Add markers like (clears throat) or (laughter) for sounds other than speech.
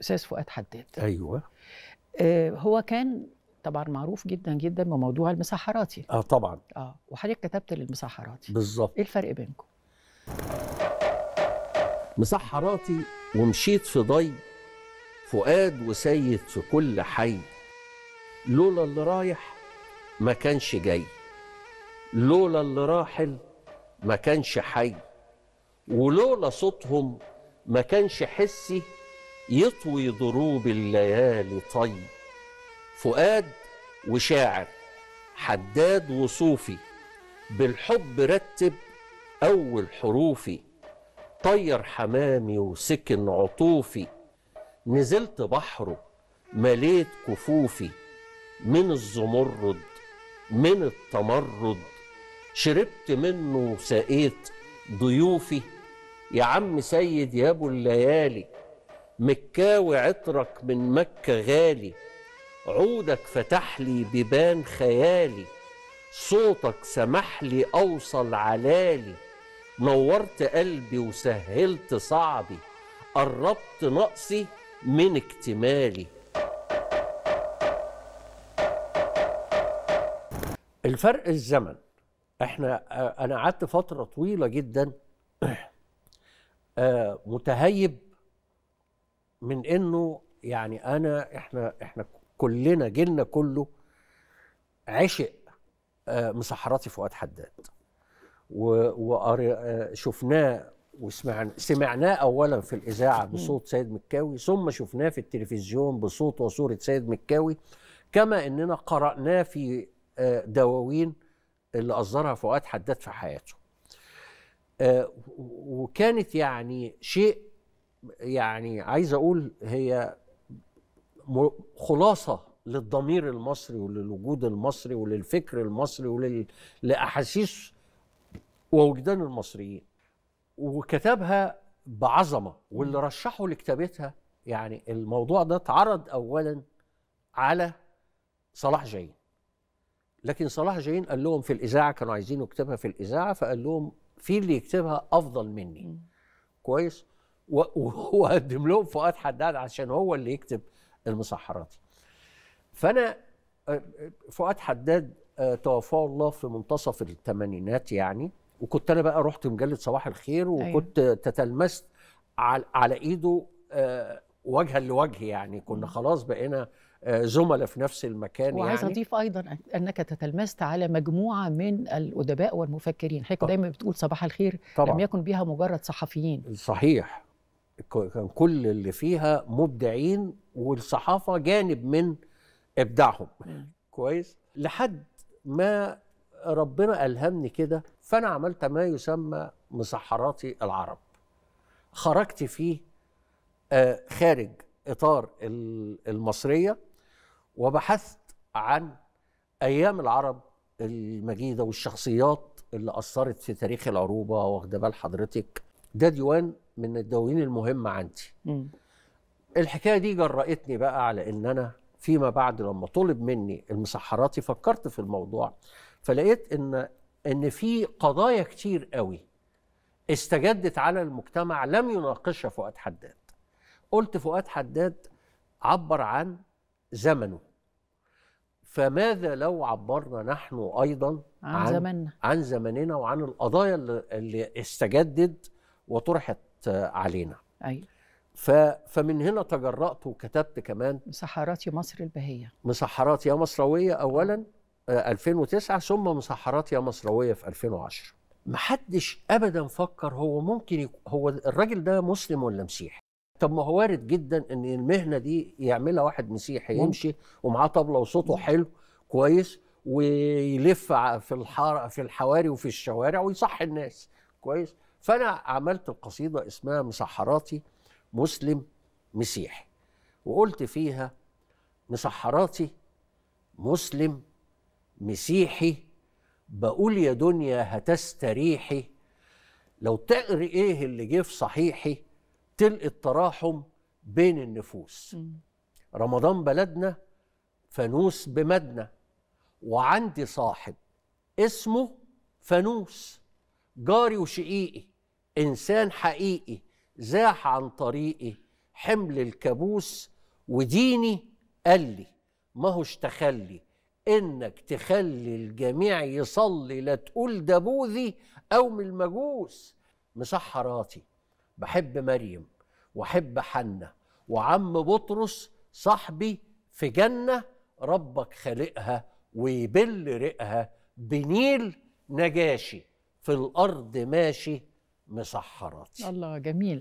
استاذ فؤاد حداد ايوه آه هو كان طبعا معروف جدا جدا بموضوع المسحراتي اه طبعا اه وحضرتك كتبت للمسحراتي بالظبط ايه الفرق بينكم؟ مسحراتي ومشيت في ضي فؤاد وسيد في كل حي لولا اللي رايح ما كانش جاي لولا اللي راحل ما كانش حي ولولا صوتهم ما كانش حسي يطوي ضروب الليالي طي فؤاد وشاعر حداد وصوفي بالحب رتب أول حروفي طير حمامي وسكن عطوفي نزلت بحره مليت كفوفي من الزمرد من التمرد شربت منه وسقيت ضيوفي يا عم سيد يا ابو الليالي مكاوي عطرك من مكة غالي عودك فتح لي بيبان خيالي صوتك سمح لي أوصل علالي نورت قلبي وسهلت صعبي قربت نقصي من اكتمالي الفرق الزمن احنا انا قعدت فتره طويله جدا (clears throat) آه، متهيب من انه يعني انا احنا احنا كلنا جيلنا كله عشق آه، مسحراتي فؤاد حداد وشفناه آه، وسمعناه اولا في الاذاعه بصوت سيد مكاوي ثم شفناه في التلفزيون بصوت وصوره سيد مكاوي كما اننا قراناه في آه، دواوين اللي اصدرها فؤاد حداد في حياته وكانت يعني شيء يعني عايز اقول هي خلاصه للضمير المصري وللوجود المصري وللفكر المصري ولاحاسيس ووجدان المصريين وكتبها بعظمه واللي رشحه لكتابتها يعني الموضوع ده اتعرض اولا على صلاح جايين لكن صلاح جايين قال لهم في الاذاعه كانوا عايزينه يكتبها في الاذاعه فقال لهم في اللي يكتبها افضل مني كويس وقدم (laughs) لهم فؤاد حداد عشان هو اللي يكتب المسحرات فانا آه، آه، فؤاد حداد آه، توفاه الله في منتصف الثمانينات يعني وكنت انا بقى رحت مجله صباح الخير أيوه. وكنت أيوة. تتلمست على, على ايده وجها لوجه يعني كنا خلاص بقينا زملاء في نفس المكان وعايز يعني. اضيف ايضا انك تتلمست على مجموعه من الادباء والمفكرين حضرتك دايما بتقول صباح الخير طبعا. لم يكن بها مجرد صحفيين صحيح كان كل اللي فيها مبدعين والصحافه جانب من ابداعهم كويس لحد ما ربنا الهمني كده فانا عملت ما يسمى مسحراتي العرب خرجت فيه آه، خارج اطار المصريه وبحثت عن ايام العرب المجيده والشخصيات اللي اثرت في تاريخ العروبه واخده بال حضرتك ده ديوان من الدواوين المهمه عندي م. الحكايه دي جرأتني بقى على ان انا فيما بعد لما طلب مني المسحراتي فكرت في الموضوع فلقيت ان ان في قضايا كتير قوي استجدت على المجتمع لم يناقشها فؤاد حداد قلت فؤاد حداد عبر عن زمنه فماذا لو عبرنا نحن ايضا عن, عن زمننا عن زمننا وعن القضايا اللي استجدت وطرحت علينا أيوة. فمن هنا تجرأت وكتبت كمان مسحرات يا مصر البهية مسحرات يا مصروية أولا 2009 آه، ثم مسحرات يا مصروية في 2010 محدش أبدا فكر هو ممكن يك... هو الراجل ده مسلم ولا مسيحي طب ما هو وارد جدا ان المهنه دي يعملها واحد مسيحي يمشي ومعاه طبله وصوته حلو كويس ويلف في الحاره في الحواري وفي الشوارع ويصحي الناس كويس فانا عملت القصيده اسمها مسحراتي مسلم مسيحي وقلت فيها مسحراتي مسلم مسيحي بقول يا دنيا هتستريحي لو تقري ايه اللي جه في صحيحي تلقي التراحم بين النفوس رمضان بلدنا فانوس بمدنا وعندي صاحب اسمه فانوس جاري وشقيقي انسان حقيقي زاح عن طريقي حمل الكابوس وديني قال لي ما هوش تخلي انك تخلي الجميع يصلي لا تقول ده بوذي او من المجوس مسحراتي بحب مريم واحب حنة وعم بطرس صاحبي في جنة ربك خالقها ويبل رقها بنيل نجاشي في الأرض ماشي مسحرات الله جميل